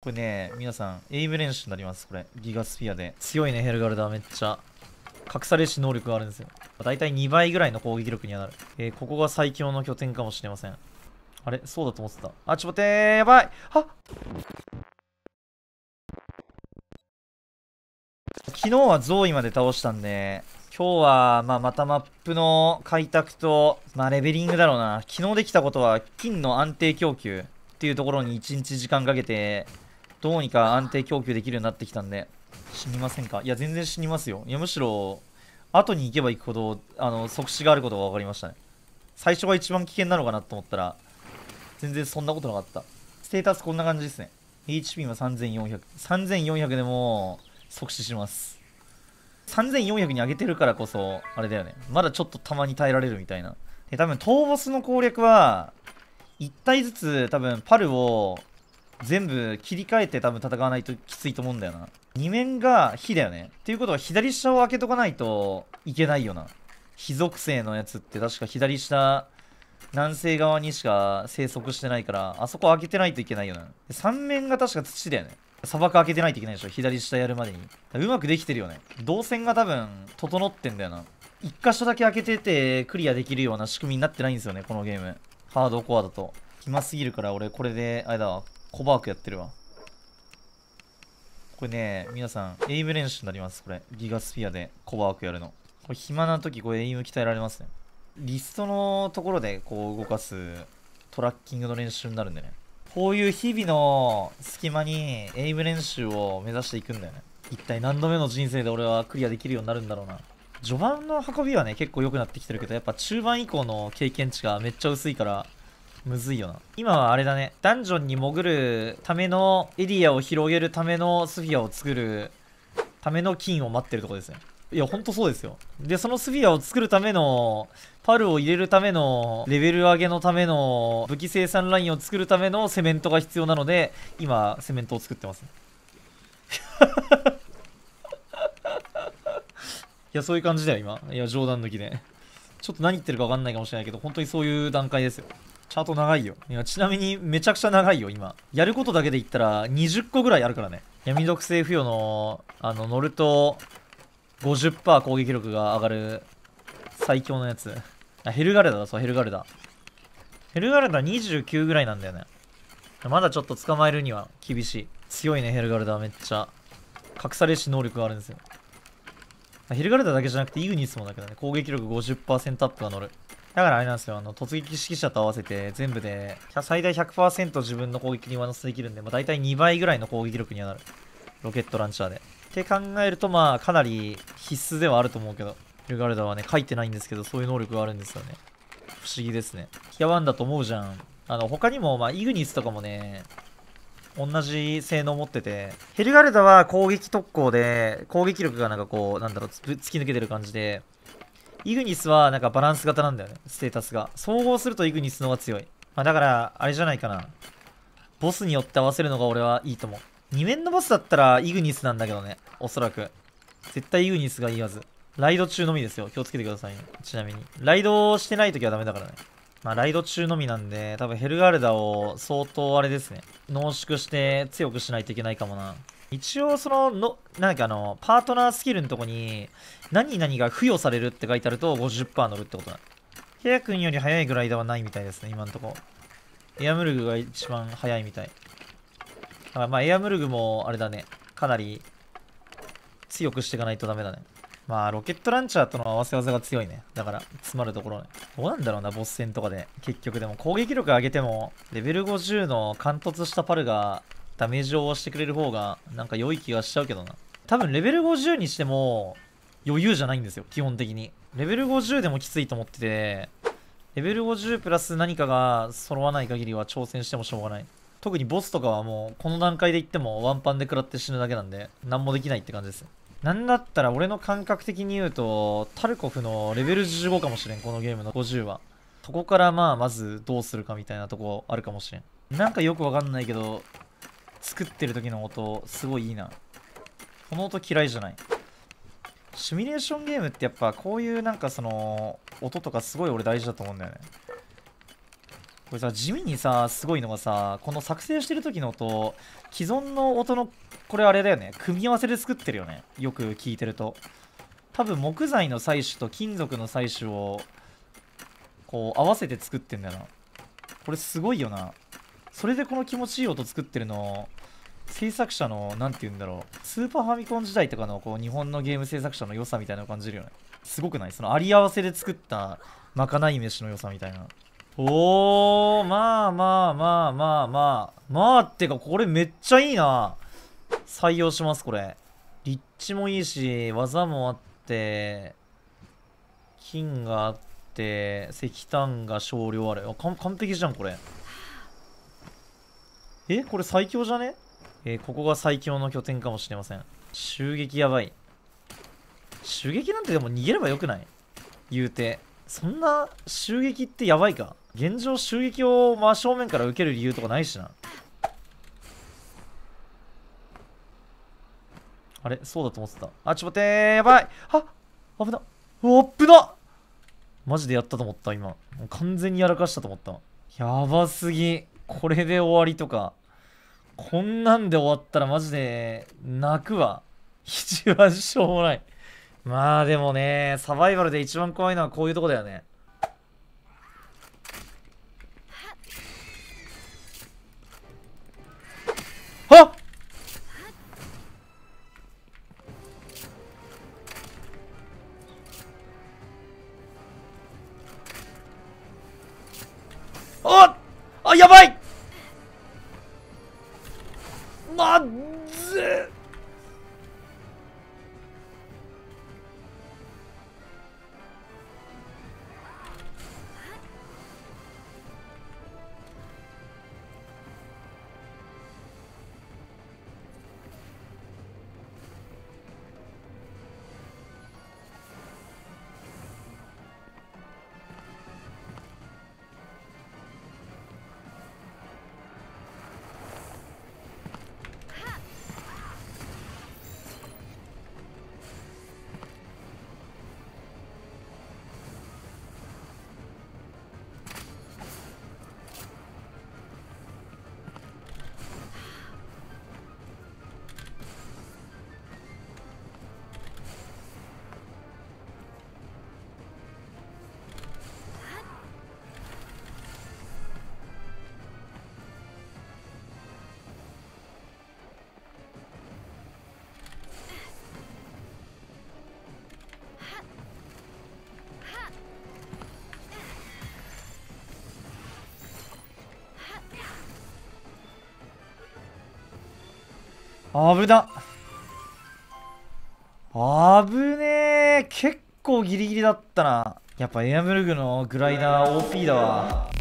これね、皆さん、エイブ練習になります、これ。ギガスピアで。強いね、ヘルガルダーめっちゃ。隠されし能力があるんですよ。だいたい2倍ぐらいの攻撃力にはなる。えー、ここが最強の拠点かもしれません。あれそうだと思ってた。あ、ちょっと待ってー、やばいはっ昨日はゾーイまで倒したんで、今日は、まあ、またマップの開拓と、まあ、レベリングだろうな。昨日できたことは、金の安定供給っていうところに1日時間かけて、どうにか安定供給できるようになってきたんで死にませんかいや全然死にますよいやむしろ後に行けば行くほどあの即死があることが分かりましたね最初が一番危険なのかなと思ったら全然そんなことなかったステータスこんな感じですね HP は34003400 3400でも即死します3400に上げてるからこそあれだよねまだちょっとたまに耐えられるみたいなで多分トーボスの攻略は1体ずつ多分パルを全部切り替えて多分戦わないときついと思うんだよな。2面が火だよね。っていうことは左下を開けとかないといけないよな。火属性のやつって確か左下、南西側にしか生息してないから、あそこ開けてないといけないよな。3面が確か土だよね。砂漠開けてないといけないでしょ。左下やるまでに。うまくできてるよね。動線が多分整ってんだよな。1箇所だけ開けててクリアできるような仕組みになってないんですよね、このゲーム。ハードコアだと。暇すぎるから俺これで、あれだわ。コバークやってるわ。これね、皆さん、エイム練習になります、これ。ギガスピアでコバークやるの。これ暇な時、これエイム鍛えられますね。リストのところでこう動かすトラッキングの練習になるんでね。こういう日々の隙間にエイム練習を目指していくんだよね。一体何度目の人生で俺はクリアできるようになるんだろうな。序盤の運びはね、結構良くなってきてるけど、やっぱ中盤以降の経験値がめっちゃ薄いから、むずいよな。今はあれだね。ダンジョンに潜るためのエリアを広げるためのスフィアを作るための金を待ってるとこですね。いや、ほんとそうですよ。で、そのスフィアを作るための、パルを入れるための、レベル上げのための、武器生産ラインを作るためのセメントが必要なので、今、セメントを作ってます、いや、そういう感じだよ、今。いや、冗談抜きで。ちょっと何言ってるか分かんないかもしれないけど、本当にそういう段階ですよ。ート長いよ。いや、ちなみにめちゃくちゃ長いよ、今。やることだけで言ったら20個ぐらいあるからね。闇属性付与の、あの、乗ると50%攻撃力が上がる最強のやつ。あ、ヘルガルダだ、そう、ヘルガルダ。ヘルガルダ29ぐらいなんだよね。まだちょっと捕まえるには厳しい。強いね、ヘルガルダはめっちゃ。隠されし能力があるんですよ。ヘルガルダだけじゃなくてイグニスもだけどね、攻撃力50%アップが乗る。だからあれなんですよ、あの、突撃指揮者と合わせて全部で、最大100%自分の攻撃に上乗せできるんで、まあ、大体2倍ぐらいの攻撃力にはなる。ロケットランチャーで。って考えると、まあ、かなり必須ではあると思うけど、ルガルダはね、書いてないんですけど、そういう能力があるんですよね。不思議ですね。ヒアワンだと思うじゃん。あの、他にも、まあ、イグニスとかもね、同じ性能持ってて、ヘルガルダは攻撃特攻で、攻撃力がなんかこう、なんだろう、突き抜けてる感じで、イグニスはなんかバランス型なんだよね、ステータスが。総合するとイグニスの方が強い。まあ、だから、あれじゃないかな。ボスによって合わせるのが俺はいいと思う。2面のボスだったらイグニスなんだけどね、おそらく。絶対イグニスがいいはず。ライド中のみですよ。気をつけてくださいね。ちなみに。ライドしてない時はダメだからね。まあ、ライド中のみなんで、多分ヘルガルダを相当あれですね。濃縮して強くしないといけないかもな。一応そののなんかあのパートナースキルのとこに何々が付与されるって書いてあると50%乗るってことだケア君より速いグライダーはないみたいですね今のとこエアムルグが一番速いみたいあまあエアムルグもあれだねかなり強くしていかないとダメだねまあロケットランチャーとの合わせ技が強いねだから詰まるところねどうなんだろうなボス戦とかで結局でも攻撃力上げてもレベル50の貫突したパルがダメージをしてくれる方が、なんか良い気がしちゃうけどな。多分レベル50にしても、余裕じゃないんですよ、基本的に。レベル50でもきついと思ってて、レベル50プラス何かが揃わない限りは挑戦してもしょうがない。特にボスとかはもう、この段階でいってもワンパンで食らって死ぬだけなんで、何もできないって感じです。なんだったら俺の感覚的に言うと、タルコフのレベル15かもしれん、このゲームの50は。そこからまあ、まずどうするかみたいなとこあるかもしれん。なんかよくわかんないけど、作ってる時の音すごいいいなこの音嫌いじゃないシミュレーションゲームってやっぱこういうなんかその音とかすごい俺大事だと思うんだよねこれさ地味にさすごいのがさこの作成してる時の音既存の音のこれあれだよね組み合わせで作ってるよねよく聞いてると多分木材の採取と金属の採取をこう合わせて作ってんだよなこれすごいよなそれでこの気持ちいい音作ってるの制作者の、なんて言うんだろう、スーパーファミコン時代とかのこう日本のゲーム制作者の良さみたいなのを感じるよね。すごくないそのあり合わせで作ったまかない飯の良さみたいな。おー、まあまあまあまあまあ。まあってか、これめっちゃいいな。採用します、これ。立地もいいし、技もあって、金があって、石炭が少量ある。あ完璧じゃん、これ。えこれ最強じゃねえー、ここが最強の拠点かもしれません。襲撃やばい。襲撃なんてでも逃げればよくない言うて。そんな襲撃ってやばいか現状襲撃を真正面から受ける理由とかないしな。あれそうだと思ってた。あ、ちょっと待ってやばいあ危なうわ、危なマジでやったと思った、今。完全にやらかしたと思った。やばすぎ。これで終わりとか。こんなんで終わったらマジで泣くわ。一番しょうもない。まあでもね、サバイバルで一番怖いのはこういうとこだよね。危な危ねえ結構ギリギリだったなやっぱエアブルグのグライダー OP だわ